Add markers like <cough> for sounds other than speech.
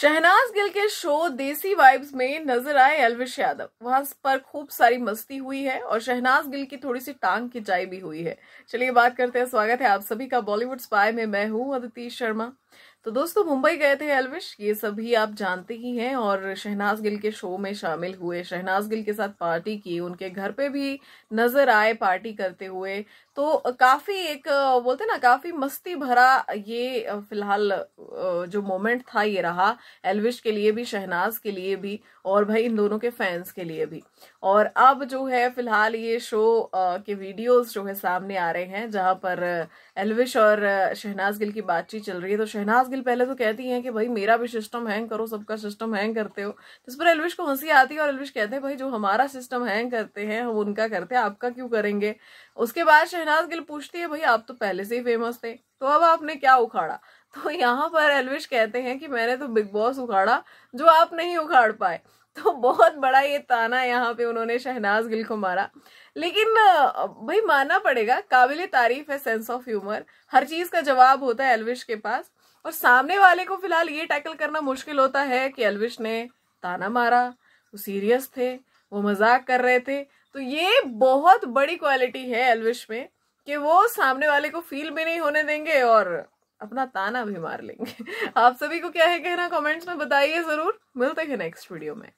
शहनाज गिल के शो देसी वाइब्स में नजर आए अलविश यादव वहां पर खूब सारी मस्ती हुई है और शहनाज गिल की थोड़ी सी टांग की चाय भी हुई है चलिए बात करते हैं स्वागत है आप सभी का बॉलीवुड स्पाई में मैं हूं अदिति शर्मा तो दोस्तों मुंबई गए थे एलविश ये सभी आप जानते ही हैं और शहनाज गिल के शो में शामिल हुए शहनाज गिल के साथ पार्टी की उनके घर पे भी नजर आए पार्टी करते हुए तो काफी एक बोलते ना काफी मस्ती भरा ये फिलहाल जो मोमेंट था ये रहा एलविश के लिए भी शहनाज के लिए भी और भाई इन दोनों के फैंस के लिए भी और अब जो है फिलहाल ये शो के वीडियोज जो है सामने आ रहे हैं जहां पर एलविश और शहनाज गिल की बातचीत चल रही है तो शहनाज गिल पहले तो कहती हैं कि भाई मेरा भी सिस्टम हैंग करो सबका सिस्टम हैंग करते हो जिस तो पर एलविश को हंसी आती है और एलविश कहते हैं भाई जो हमारा सिस्टम हैंग करते हैं हम उनका करते हैं आपका क्यों करेंगे उसके बाद शहनाज गिल पूछती है भाई आप तो पहले से ही फेमस थे तो अब आपने क्या उखाड़ा तो यहाँ पर एलविश कहते हैं कि मैंने तो बिग बॉस उखाड़ा जो आप नहीं उखाड़ पाए तो बहुत बड़ा ये ताना यहाँ पे उन्होंने शहनाज गिल को मारा लेकिन भाई मानना पड़ेगा काबिल तारीफ है सेंस ऑफ ह्यूमर हर चीज का जवाब होता है एलविश के पास और सामने वाले को फिलहाल ये टैकल करना मुश्किल होता है कि अलविश ने ताना मारा वो सीरियस थे वो मजाक कर रहे थे तो ये बहुत बड़ी क्वालिटी है अलविश में कि वो सामने वाले को फील भी नहीं होने देंगे और अपना ताना भी मार लेंगे <laughs> आप सभी को क्या है कहना कमेंट्स में बताइए ज़रूर मिलते हैं नेक्स्ट वीडियो में